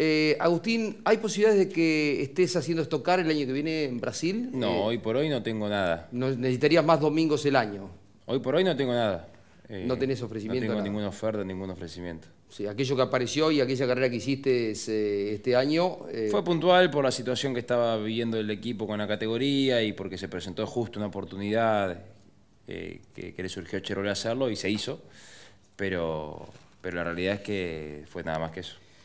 Eh, Agustín, ¿hay posibilidades de que estés haciendo estocar el año que viene en Brasil? No, eh, hoy por hoy no tengo nada. necesitarías más domingos el año. Hoy por hoy no tengo nada. no eh, tenés ofrecimiento. No tengo ninguna oferta, ningún ofrecimiento. Sí, aquello que apareció y aquella carrera que hiciste este año. Fue puntual por la situación que estaba viviendo el equipo con la categoría y porque se presentó justo una oportunidad que, le surgió a Cherole hacerlo y se hizo. Pero, pero la realidad es que fue nada más que eso.